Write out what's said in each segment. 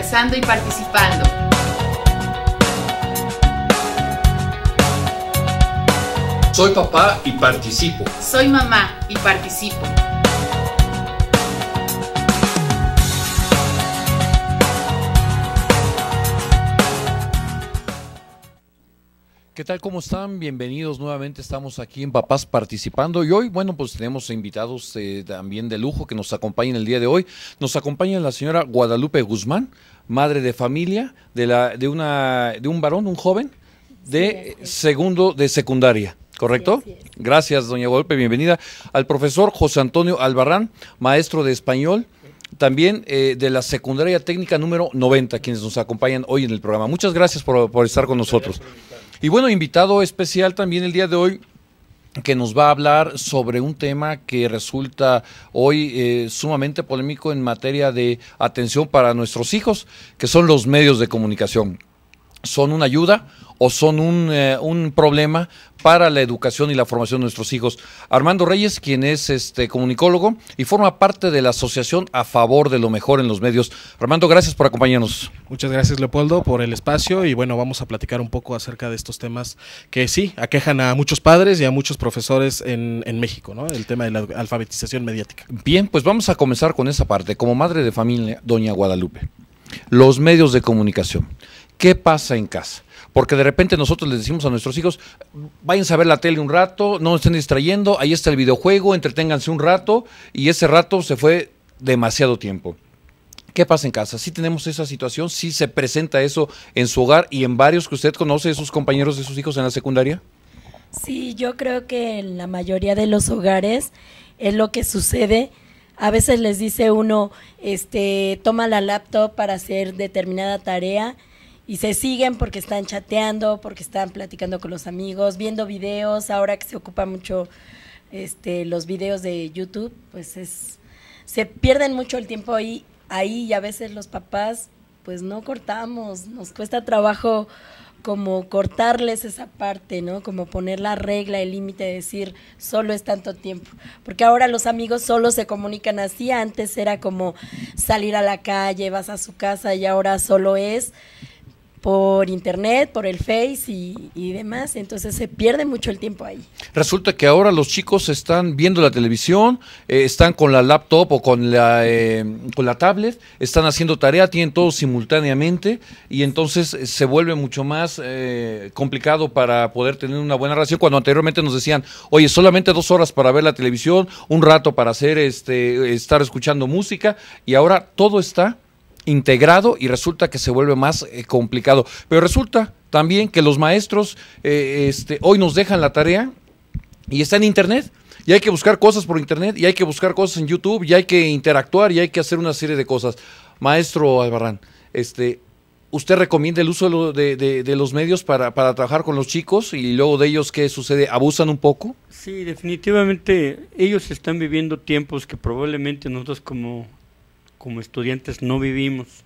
conversando y participando. Soy papá y participo. Soy mamá y participo. ¿Qué tal? ¿Cómo están? Bienvenidos nuevamente. Estamos aquí en Papás participando y hoy, bueno, pues tenemos invitados eh, también de lujo que nos acompañan el día de hoy. Nos acompaña la señora Guadalupe Guzmán, madre de familia de, la, de, una, de un varón, un joven de segundo de secundaria. ¿correcto? Gracias, doña Guadalupe. bienvenida. Al profesor José Antonio Albarrán, maestro de español, también eh, de la secundaria técnica número 90, quienes nos acompañan hoy en el programa. Muchas gracias por, por estar con nosotros. Y bueno, invitado especial también el día de hoy, que nos va a hablar sobre un tema que resulta hoy eh, sumamente polémico en materia de atención para nuestros hijos, que son los medios de comunicación. ¿Son una ayuda o son un, eh, un problema para la educación y la formación de nuestros hijos. Armando Reyes, quien es este comunicólogo y forma parte de la Asociación a favor de lo mejor en los medios. Armando, gracias por acompañarnos. Muchas gracias, Leopoldo, por el espacio y bueno, vamos a platicar un poco acerca de estos temas que sí aquejan a muchos padres y a muchos profesores en, México, ¿no? El tema de la alfabetización mediática. Bien, pues vamos a comenzar con esa parte. Como madre de familia, doña Guadalupe, los medios de comunicación. ¿Qué pasa en casa? porque de repente nosotros les decimos a nuestros hijos, vayan a ver la tele un rato, no estén distrayendo, ahí está el videojuego, entreténganse un rato, y ese rato se fue demasiado tiempo. ¿Qué pasa en casa? Si tenemos esa situación, si se presenta eso en su hogar y en varios que usted conoce esos sus compañeros de sus hijos en la secundaria. Sí, yo creo que en la mayoría de los hogares es lo que sucede. A veces les dice uno, este, toma la laptop para hacer determinada tarea y se siguen porque están chateando, porque están platicando con los amigos, viendo videos, ahora que se ocupan mucho este, los videos de YouTube, pues es, se pierden mucho el tiempo ahí, ahí y a veces los papás pues no cortamos, nos cuesta trabajo como cortarles esa parte, ¿no? Como poner la regla, el límite, decir, solo es tanto tiempo. Porque ahora los amigos solo se comunican así, antes era como salir a la calle, vas a su casa y ahora solo es por internet, por el Face y, y, demás, entonces se pierde mucho el tiempo ahí. Resulta que ahora los chicos están viendo la televisión, eh, están con la laptop o con la, eh, con la tablet, están haciendo tarea, tienen todo simultáneamente y entonces eh, se vuelve mucho más complicado para poder tener una buena relación cuando anteriormente nos decían, oye, solamente dos horas para ver la televisión, un rato para hacer, este, estar escuchando música y ahora todo está integrado y resulta que se vuelve más eh, complicado. Pero resulta también que los maestros eh, este, hoy nos dejan la tarea y está en internet. Y hay que buscar cosas por internet, y hay que buscar cosas en YouTube, y hay que interactuar, y hay que hacer una serie de cosas. Maestro Albarrán, este, ¿usted recomienda el uso de, los medios para, para, trabajar con los chicos y luego de ellos qué sucede? ¿Abusan un poco? Sí, definitivamente ellos están viviendo tiempos que probablemente nosotros como como estudiantes no vivimos,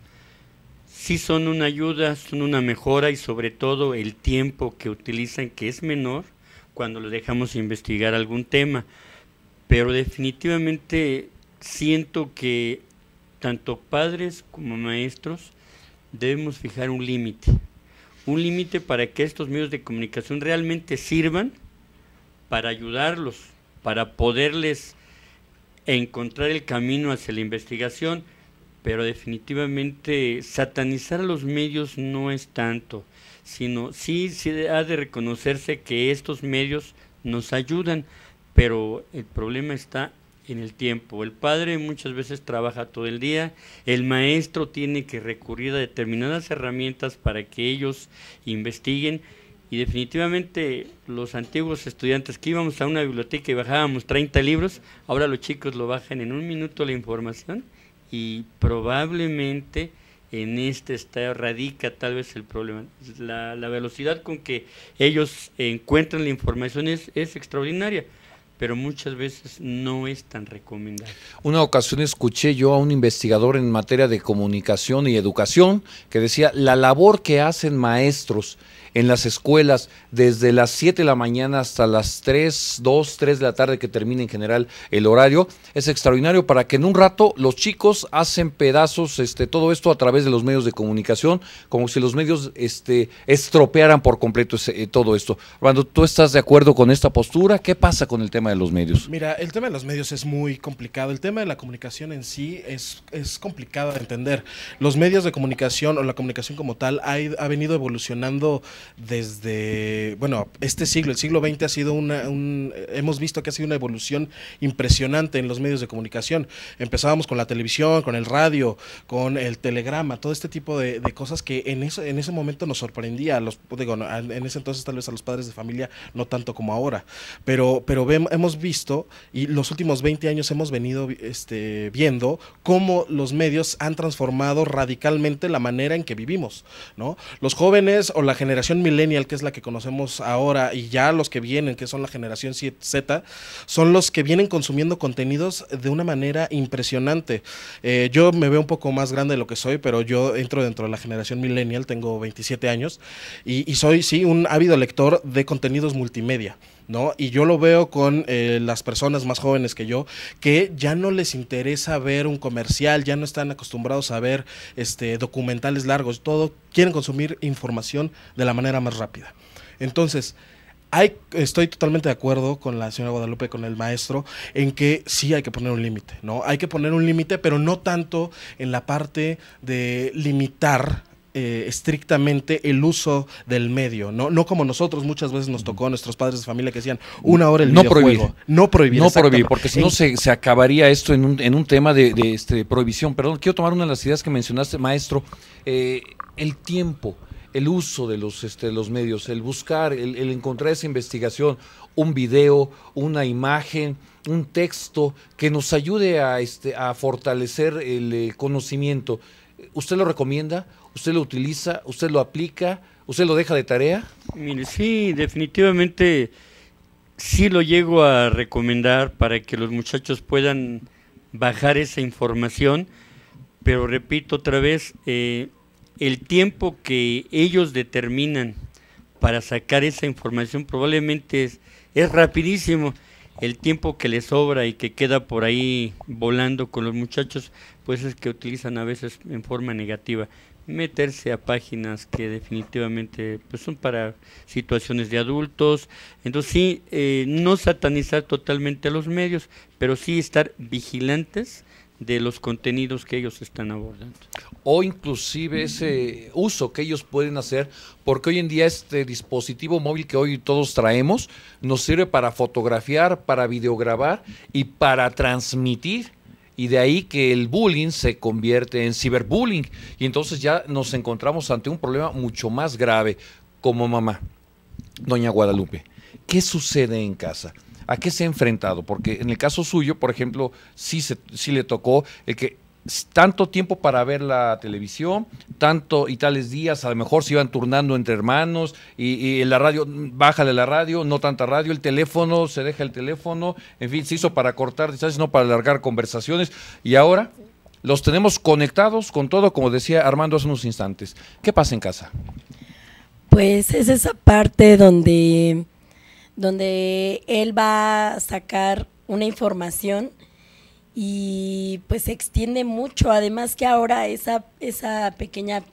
sí son una ayuda, son una mejora y sobre todo el tiempo que utilizan, que es menor, cuando lo dejamos investigar algún tema. Pero definitivamente siento que tanto padres como maestros debemos fijar un límite, un límite para que estos medios de comunicación realmente sirvan para ayudarlos, para poderles encontrar el camino hacia la investigación, pero definitivamente satanizar a los medios no es tanto, sino sí, sí ha de reconocerse que estos medios nos ayudan, pero el problema está en el tiempo. El padre muchas veces trabaja todo el día, el maestro tiene que recurrir a determinadas herramientas para que ellos investiguen y definitivamente los antiguos estudiantes que íbamos a una biblioteca y bajábamos 30 libros, ahora los chicos lo bajan en un minuto la información y probablemente en este estado radica tal vez el problema. La, velocidad con que ellos encuentran la información es, es extraordinaria pero muchas veces no es tan recomendable. Una ocasión escuché yo a un investigador en materia de comunicación y educación que decía, la labor que hacen maestros en las escuelas desde las 7 de la mañana hasta las 3, 2, 3 de la tarde que termina en general el horario. Es extraordinario para que en un rato los chicos hacen pedazos este, todo esto a través de los medios de comunicación, como si los medios este, estropearan por completo eh, todo esto. Cuando ¿tú estás de acuerdo con esta postura? ¿Qué pasa con el tema de los medios? Mira, el tema de los medios es muy complicado. El tema de la comunicación en sí es, es de entender. Los medios de comunicación o la comunicación como tal ha, ha venido evolucionando desde, bueno, este siglo, el siglo XX ha sido una, hemos visto que ha sido una evolución impresionante en los medios de comunicación. Empezábamos con la televisión, con el radio, con el telegrama, todo este tipo de, cosas que en ese, en ese momento nos sorprendía, los, digo, en ese entonces tal vez a los padres de familia, no tanto como ahora, pero, pero hemos visto y los últimos 20 años hemos venido este, viendo cómo los medios han transformado radicalmente la manera en que vivimos, ¿no? Los jóvenes o la generación millennial, que es la que conocemos ahora, y ya los que vienen, que son la generación Z, son los que vienen consumiendo contenidos de una manera impresionante. Eh, yo me veo un poco más grande de lo que soy, pero yo entro dentro de la generación millennial, tengo 27 años, y, y soy, sí, un ávido lector de contenidos multimedia. ¿no? Y yo lo veo con eh, las personas más jóvenes que yo, que ya no les interesa ver un comercial, ya no están acostumbrados a ver este, documentales largos, todo, quieren consumir información de la manera más rápida. Entonces, hay, estoy totalmente de acuerdo con la señora Guadalupe, con el maestro, en que sí hay que poner un límite, ¿no? Hay que poner un límite, pero no tanto en la parte de limitar eh, estrictamente el uso del medio, ¿no? No como nosotros muchas veces nos tocó a nuestros padres de familia que decían una hora el no videojuego. No prohibir. No porque si no se, acabaría esto en un, en un tema de, este, prohibición. Perdón, quiero tomar una de las ideas que mencionaste, maestro. Eh, el tiempo el uso de los, este, los medios, el buscar, el, encontrar esa investigación, un video, una imagen, un texto que nos ayude a, este, a fortalecer el eh, conocimiento. ¿Usted lo recomienda? ¿Usted lo utiliza? ¿Usted lo aplica? ¿Usted lo deja de tarea? sí, definitivamente sí lo llego a recomendar para que los muchachos puedan bajar esa información, pero repito otra vez, eh, el tiempo que ellos determinan para sacar esa información probablemente es, es rapidísimo. El tiempo que les sobra y que queda por ahí volando con los muchachos, pues es que utilizan a veces en forma negativa meterse a páginas que definitivamente pues, son para situaciones de adultos. Entonces sí, eh, no satanizar totalmente a los medios, pero sí estar vigilantes de los contenidos que ellos están abordando. O inclusive ese uso que ellos pueden hacer, porque hoy en día este dispositivo móvil que hoy todos traemos nos sirve para fotografiar, para videograbar y para transmitir y de ahí que el bullying se convierte en ciberbullying y entonces ya nos encontramos ante un problema mucho más grave como mamá. Doña Guadalupe, ¿qué sucede en casa? ¿A qué se ha enfrentado? Porque en el caso suyo, por ejemplo, sí, se, sí le tocó el que tanto tiempo para ver la televisión, tanto y tales días, a lo mejor se iban turnando entre hermanos, y, y, la radio, mm, bájale la radio, no tanta radio, el teléfono, se deja el teléfono, en fin, se hizo para cortar distancias, no para alargar conversaciones, y ahora los tenemos conectados con todo, como decía Armando hace unos instantes. ¿Qué pasa en casa? Pues es esa parte donde, donde él va a sacar una información y pues se extiende mucho, además que ahora esa, esa pequeña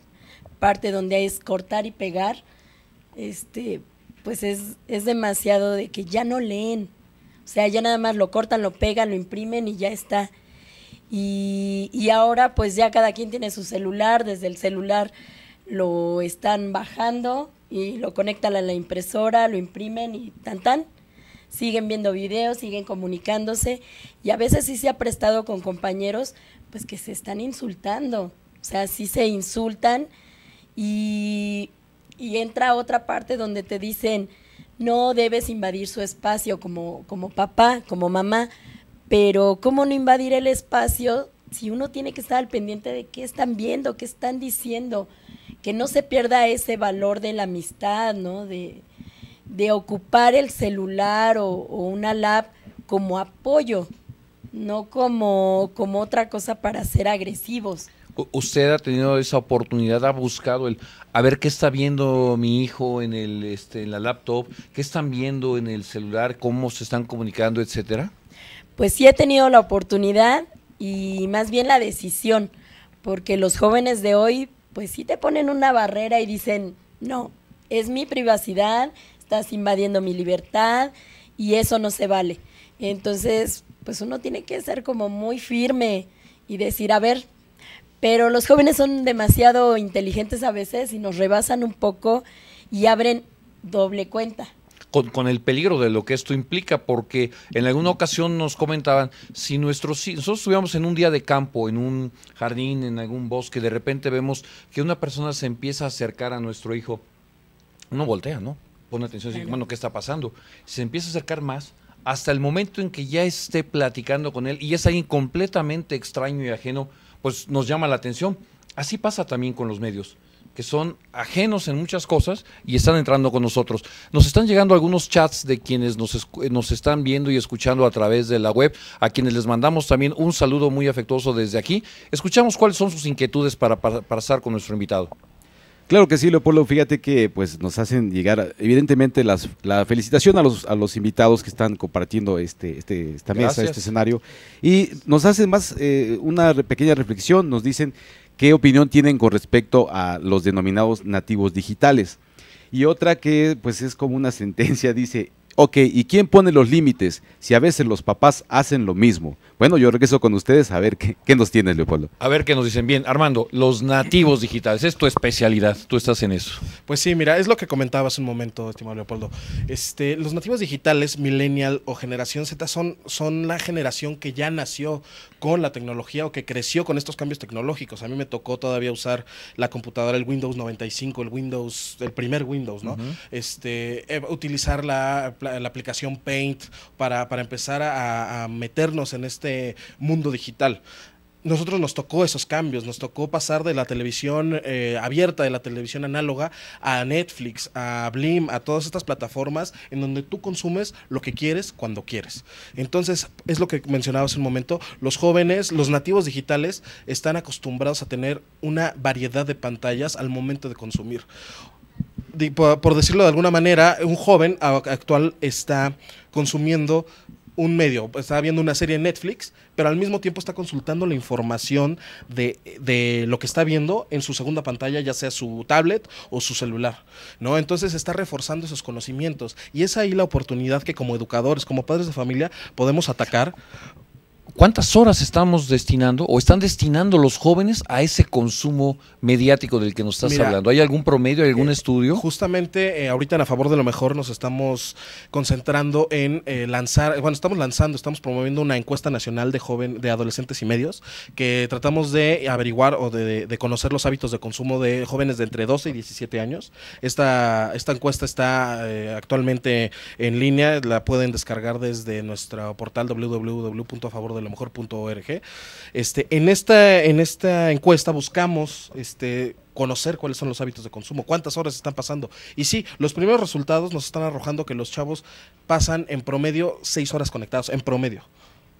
parte donde es cortar y pegar, este, pues es, es demasiado de que ya no leen, o sea, ya nada más lo cortan, lo pegan, lo imprimen y ya está. y ahora pues ya cada quien tiene su celular, desde el celular lo están bajando y lo conectan a la impresora, lo imprimen y tan tan siguen viendo videos, siguen comunicándose y a veces sí se ha prestado con compañeros pues que se están insultando, o sea, sí se insultan y, y entra otra parte donde te dicen no debes invadir su espacio como, como papá, como mamá, pero ¿cómo no invadir el espacio si uno tiene que estar al pendiente de qué están viendo, qué están diciendo? Que no se pierda ese valor de la amistad, ¿no? De, de ocupar el celular o, una lab como apoyo, no como, como otra cosa para ser agresivos. ¿Usted ha tenido esa oportunidad, ha buscado el, a ver qué está viendo mi hijo en, el, este, en la laptop, qué están viendo en el celular, cómo se están comunicando, etcétera? Pues sí he tenido la oportunidad y más bien la decisión, porque los jóvenes de hoy, pues sí te ponen una barrera y dicen, no, es mi privacidad, estás invadiendo mi libertad y eso no se vale. Entonces, pues uno tiene que ser como muy firme y decir, a ver, pero los jóvenes son demasiado inteligentes a veces y nos rebasan un poco y abren doble cuenta. Con, el peligro de lo que esto implica, porque en alguna ocasión nos comentaban, si nuestros, si nosotros estuviéramos en un día de campo, en un jardín, en algún bosque, de repente vemos que una persona se empieza a acercar a nuestro hijo, uno voltea, ¿no? pone atención, hermano, bueno, ¿qué está pasando? Se empieza a acercar más hasta el momento en que ya esté platicando con él y es alguien completamente extraño y ajeno, pues nos llama la atención. Así pasa también con los medios que son ajenos en muchas cosas y están entrando con nosotros. Nos están llegando algunos chats de quienes nos, nos, están viendo y escuchando a través de la web, a quienes les mandamos también un saludo muy afectuoso desde aquí. Escuchamos cuáles son sus inquietudes para, pasar con nuestro invitado. Claro que sí, Leopoldo. Fíjate que pues nos hacen llegar, evidentemente, la felicitación a los, invitados que están compartiendo este, este, esta mesa, este escenario. Y nos hacen más eh, una pequeña reflexión, nos dicen qué opinión tienen con respecto a los denominados nativos digitales. Y otra que pues es como una sentencia, dice, ok, ¿y quién pone los límites si a veces los papás hacen lo mismo? Bueno, yo regreso con ustedes a ver qué, nos tiene Leopoldo. A ver qué nos dicen. Bien, Armando, los nativos digitales, es tu especialidad, tú estás en eso. Pues sí, mira, es lo que comentaba hace un momento, estimado Leopoldo. Este, los nativos digitales, millennial o generación Z, son, son la generación que ya nació con la tecnología o que creció con estos cambios tecnológicos. A mí me tocó todavía usar la computadora, el Windows 95, el Windows, el primer Windows, ¿no? Este, eh, utilizar la, aplicación Paint para, empezar a meternos en este mundo digital nosotros nos tocó esos cambios, nos tocó pasar de la televisión eh, abierta, de la televisión análoga, a Netflix, a Blim, a todas estas plataformas en donde tú consumes lo que quieres cuando quieres. Entonces, es lo que mencionaba hace un momento, los jóvenes, los nativos digitales, están acostumbrados a tener una variedad de pantallas al momento de consumir. Por decirlo de alguna manera, un joven actual está consumiendo un medio, está viendo una serie en Netflix, pero al mismo tiempo está consultando la información de, de, lo que está viendo en su segunda pantalla, ya sea su tablet o su celular, ¿no? Entonces está reforzando esos conocimientos y es ahí la oportunidad que como educadores, como padres de familia, podemos atacar ¿Cuántas horas estamos destinando o están destinando los jóvenes a ese consumo mediático del que nos estás hablando? ¿Hay algún promedio, algún eh, estudio? Justamente eh, ahorita en A Favor de lo Mejor nos estamos concentrando en eh, lanzar, bueno, estamos lanzando, estamos promoviendo una encuesta nacional de joven, de adolescentes y medios, que tratamos de averiguar o de, conocer los hábitos de consumo de jóvenes de entre 12 y 17 años. Esta, esta encuesta está actualmente en línea, la pueden descargar desde nuestro portal de Mejor mejor.org. Este, en, esta, en esta encuesta buscamos este, conocer cuáles son los hábitos de consumo, cuántas horas están pasando. Y sí, los primeros resultados nos están arrojando que los chavos pasan en promedio seis horas conectados, en promedio.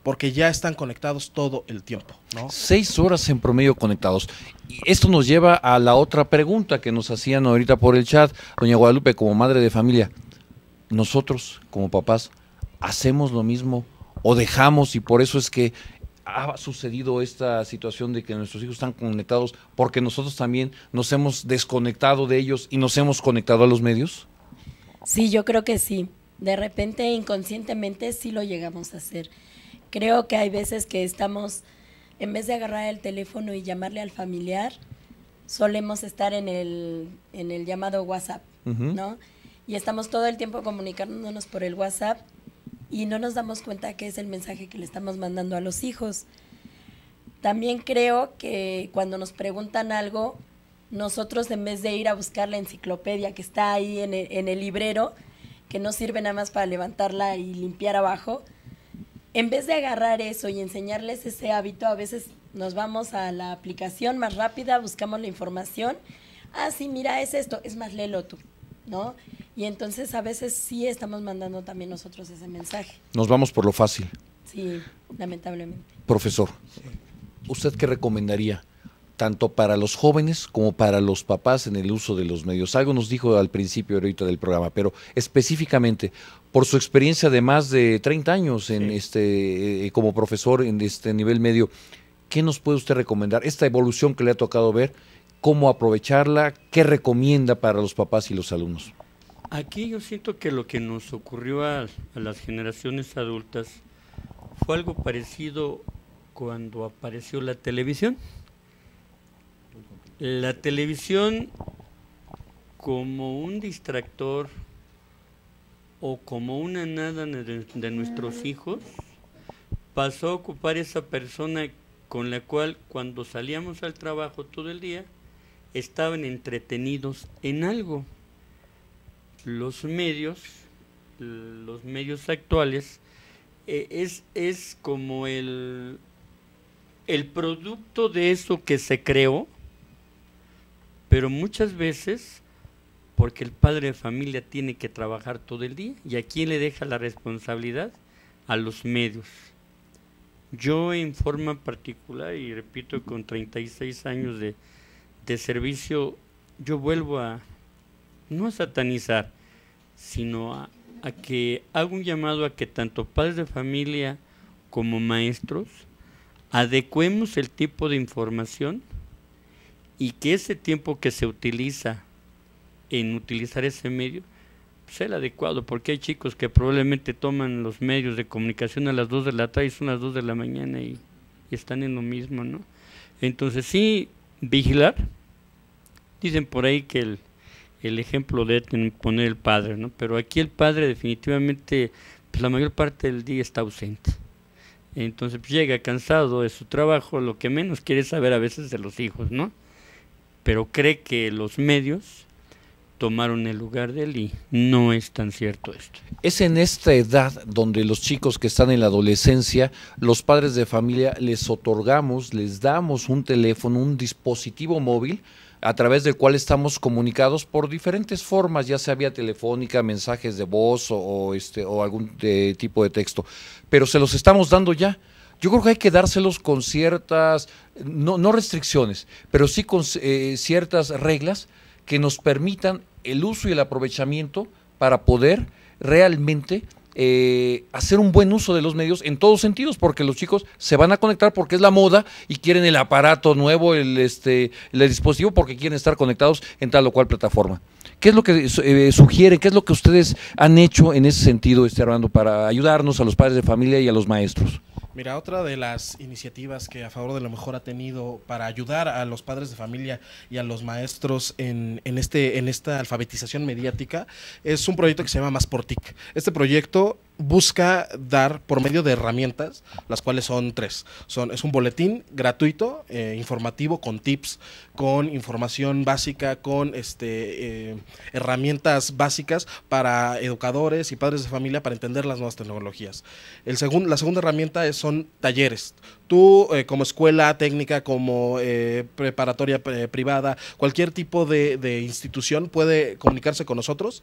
Porque ya están conectados todo el tiempo. Seis horas en promedio conectados. Y esto nos lleva a la otra pregunta que nos hacían ahorita por el chat, doña Guadalupe, como madre de familia. Nosotros, como papás, hacemos lo mismo o dejamos y por eso es que ha sucedido esta situación de que nuestros hijos están conectados porque nosotros también nos hemos desconectado de ellos y nos hemos conectado a los medios? Sí, yo creo que sí. De repente, inconscientemente, sí lo llegamos a hacer. Creo que hay veces que estamos, en vez de agarrar el teléfono y llamarle al familiar, solemos estar en el, en el llamado WhatsApp, ¿no? Y estamos todo el tiempo comunicándonos por el WhatsApp y no nos damos cuenta que es el mensaje que le estamos mandando a los hijos. También creo que cuando nos preguntan algo, nosotros en vez de ir a buscar la enciclopedia que está ahí en el, librero, que no sirve nada más para levantarla y limpiar abajo, en vez de agarrar eso y enseñarles ese hábito, a veces nos vamos a la aplicación más rápida, buscamos la información. Ah, sí, mira, es esto, es más, lelo tú, ¿no? Y entonces a veces sí estamos mandando también nosotros ese mensaje. Nos vamos por lo fácil. Sí, lamentablemente. Profesor, ¿usted qué recomendaría? tanto para los jóvenes como para los papás en el uso de los medios. Algo nos dijo al principio ahorita del programa, pero específicamente por su experiencia de más de 30 años en este eh, como profesor en este nivel medio, ¿qué nos puede usted recomendar? Esta evolución que le ha tocado ver, cómo aprovecharla, qué recomienda para los papás y los alumnos. Aquí yo siento que lo que nos ocurrió a, las generaciones adultas fue algo parecido cuando apareció la televisión. La televisión como un distractor o como una nada de nuestros ah. hijos pasó a ocupar esa persona con la cual cuando salíamos al trabajo todo el día estaban entretenidos en algo los medios, los medios actuales, eh, es, es como el, el producto de eso que se creó, pero muchas veces porque el padre de familia tiene que trabajar todo el día y a quién le deja la responsabilidad a los medios. Yo en forma particular, y repito, con 36 años de servicio, yo vuelvo a, no a satanizar, sino a, que haga un llamado a que tanto padres de familia como maestros adecuemos el tipo de información y que ese tiempo que se utiliza en utilizar ese medio sea el adecuado, porque hay chicos que probablemente toman los medios de comunicación a las 2 de la tarde y son las 2 de la mañana y, y están en lo mismo, ¿no? Entonces sí, vigilar. Dicen por ahí que el el ejemplo de poner el padre, ¿no? Pero aquí el padre definitivamente, pues, la mayor parte del día está ausente. Entonces pues, llega cansado de su trabajo, lo que menos quiere saber a veces de los hijos, ¿no? Pero cree que los medios tomaron el lugar de él y no es tan cierto esto. Es en esta edad donde los chicos que están en la adolescencia, los padres de familia les otorgamos, les damos un teléfono, un dispositivo móvil a través del cual estamos comunicados por diferentes formas, ya sea vía telefónica, mensajes de voz o, este, o algún eh, tipo de texto. Pero se los estamos dando ya. Yo creo que hay que dárselos con ciertas, no, no restricciones, pero sí con eh, ciertas reglas que nos permitan el uso y el aprovechamiento para poder realmente eh, hacer un buen uso de los medios en todos sentidos, porque los chicos se van a conectar porque es la moda y quieren el aparato nuevo, el, este, el dispositivo, porque quieren estar conectados en tal o cual plataforma. ¿Qué es lo que eh, sugiere, sugieren? ¿Qué es lo que ustedes han hecho en ese sentido, este Armando, para ayudarnos a los padres de familia y a los maestros? Mira, otra de las iniciativas que a favor de lo mejor ha tenido para ayudar a los padres de familia y a los maestros en, este, en esta alfabetización mediática es un proyecto que se llama Más por TIC. Este proyecto busca dar por medio de herramientas, las cuales son tres. Son, es un boletín gratuito, eh, informativo, con tips, con información básica, con este, eh, herramientas básicas para educadores y padres de familia para entender las nuevas tecnologías. El la segunda herramienta son talleres. Tú, eh, como escuela técnica, como preparatoria privada, cualquier tipo de, de institución puede comunicarse con nosotros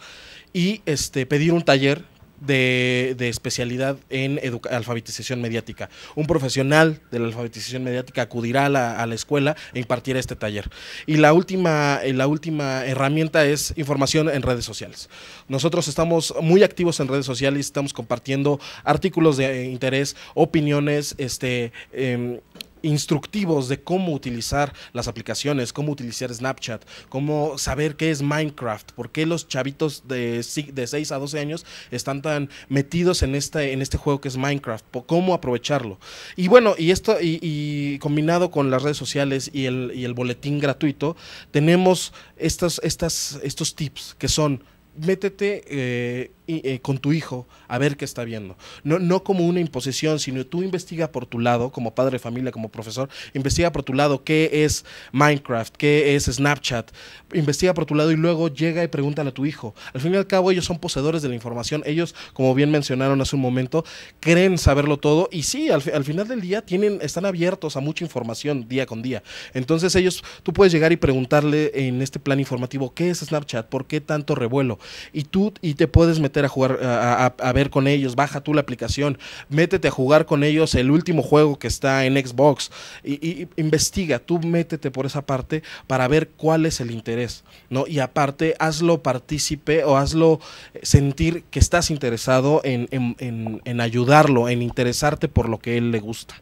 y este, pedir un taller de, especialidad en alfabetización mediática. Un profesional de la alfabetización mediática acudirá a la, escuela e impartirá este taller. Y la última, eh, la última herramienta es información en redes sociales. Nosotros estamos muy activos en redes sociales, estamos compartiendo artículos de interés, opiniones, este, em, instructivos de cómo utilizar las aplicaciones, cómo utilizar Snapchat, cómo saber qué es Minecraft, por qué los chavitos de, de 6 a 12 años están tan metidos en este, en este juego que es Minecraft, cómo aprovecharlo. Y bueno, y esto y, combinado con las redes sociales y el, boletín gratuito, tenemos estas, estos tips que son, métete... Eh, eh, con tu hijo a ver qué está viendo. No, no como una imposición, sino tú investiga por tu lado, como padre de familia, como profesor, investiga por tu lado qué es Minecraft, qué es Snapchat, investiga por tu lado y luego llega y preguntan a tu hijo. Al fin y al cabo ellos son poseedores de la información, ellos, como bien mencionaron hace un momento, creen saberlo todo y sí, al, final del día tienen, están abiertos a mucha información día con día. Entonces ellos, tú puedes llegar y preguntarle en este plan informativo, ¿qué es Snapchat? ¿Por qué tanto revuelo? Y tú y te puedes meter a jugar, a, ver con ellos, baja tú la aplicación, métete a jugar con ellos el último juego que está en Xbox, y, investiga, tú métete por esa parte para ver cuál es el interés, ¿no? Y aparte, hazlo partícipe o hazlo eh, sentir que estás interesado en, en ayudarlo, en interesarte por lo que él le gusta.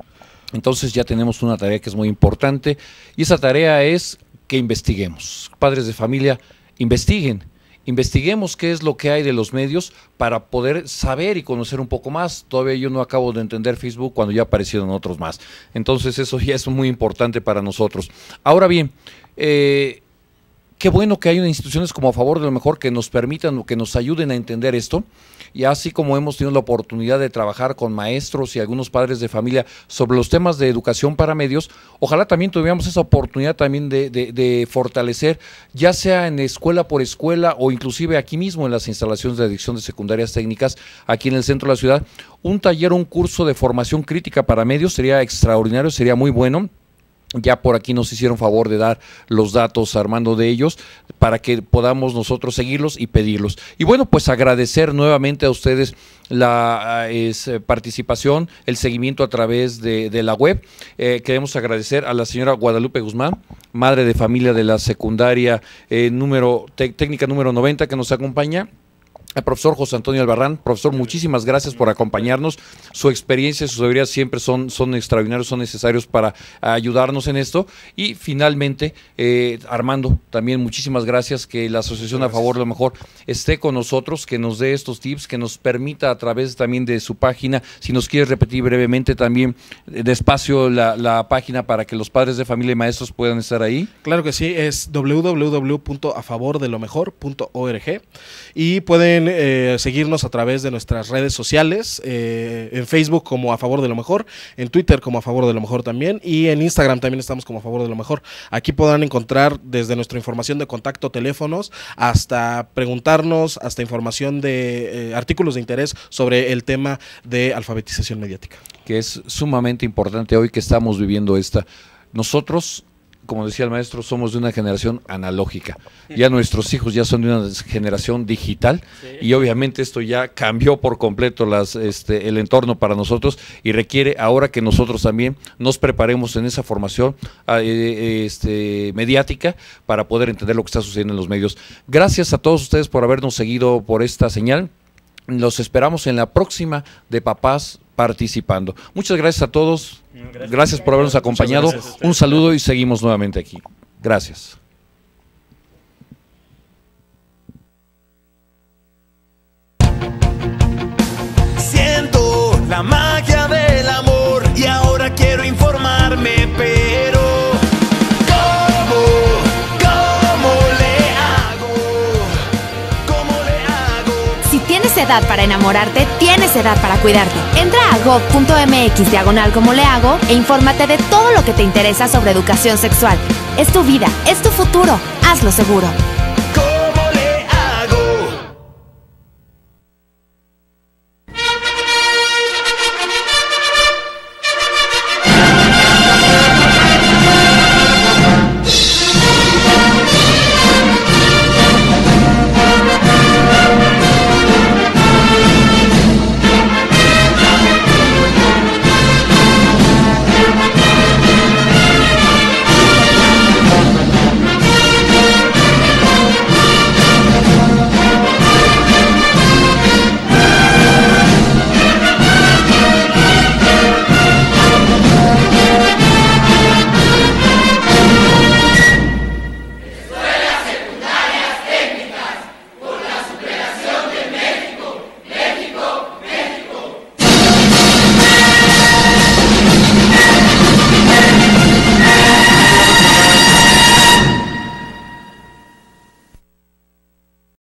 Entonces ya tenemos una tarea que es muy importante y esa tarea es que investiguemos. Padres de familia, investiguen investiguemos qué es lo que hay de los medios para poder saber y conocer un poco más. Todavía yo no acabo de entender Facebook cuando ya aparecieron otros más. Entonces eso ya es muy importante para nosotros. Ahora bien, eh, qué bueno que hay unas instituciones como a favor de lo mejor que nos permitan o que nos ayuden a entender esto. Y así como hemos tenido la oportunidad de trabajar con maestros y algunos padres de familia sobre los temas de educación para medios, ojalá también tuviéramos esa oportunidad también de, de fortalecer, ya sea en escuela por escuela o inclusive aquí mismo en las instalaciones de adicción de secundarias técnicas, aquí en el centro de la ciudad, un taller, un curso de formación crítica para medios sería extraordinario, sería muy bueno. Ya por aquí nos hicieron favor de dar los datos, Armando, de ellos, para que podamos nosotros seguirlos y pedirlos. Y bueno, pues agradecer nuevamente a ustedes la eh, participación, el seguimiento a través de, la web. Eh, queremos agradecer a la señora Guadalupe Guzmán, madre de familia de la secundaria eh, número, técnica número 90, que nos acompaña. El profesor José Antonio Albarrán, profesor, muchísimas gracias por acompañarnos. Su experiencia y sus saberes siempre son, son extraordinarios, son necesarios para ayudarnos en esto. Y finalmente, eh, Armando, también muchísimas gracias que la Asociación a Favor de lo Mejor esté con nosotros, que nos dé estos tips, que nos permita a través también de su página, si nos quieres repetir brevemente también eh, despacio la, la página para que los padres de familia y maestros puedan estar ahí. Claro que sí, es www.afavordelomejor.org y pueden eh, seguirnos a través de nuestras redes sociales, eh, en Facebook como a favor de lo mejor, en Twitter como a favor de lo mejor también y en Instagram también estamos como a favor de lo mejor. Aquí podrán encontrar desde nuestra información de contacto, teléfonos, hasta preguntarnos, hasta información de eh, artículos de interés sobre el tema de alfabetización mediática. Que es sumamente importante hoy que estamos viviendo esta. Nosotros como decía el maestro, somos de una generación analógica. Ya nuestros hijos ya son de una generación digital y obviamente esto ya cambió por completo este, el entorno para nosotros y requiere ahora que nosotros también nos preparemos en esa formación ah, eh, eh, este, mediática para poder entender lo que está sucediendo en los medios. Gracias a todos ustedes por habernos seguido por esta señal. Los esperamos en la próxima de Papás participando. Muchas gracias a todos. Gracias. por habernos acompañado. Un saludo y seguimos nuevamente aquí. Gracias. Siento la magia. edad para enamorarte, tienes edad para cuidarte. Entra a gov.mx diagonal como le hago e infórmate de todo lo que te interesa sobre educación sexual. Es tu vida, es tu futuro. Hazlo seguro.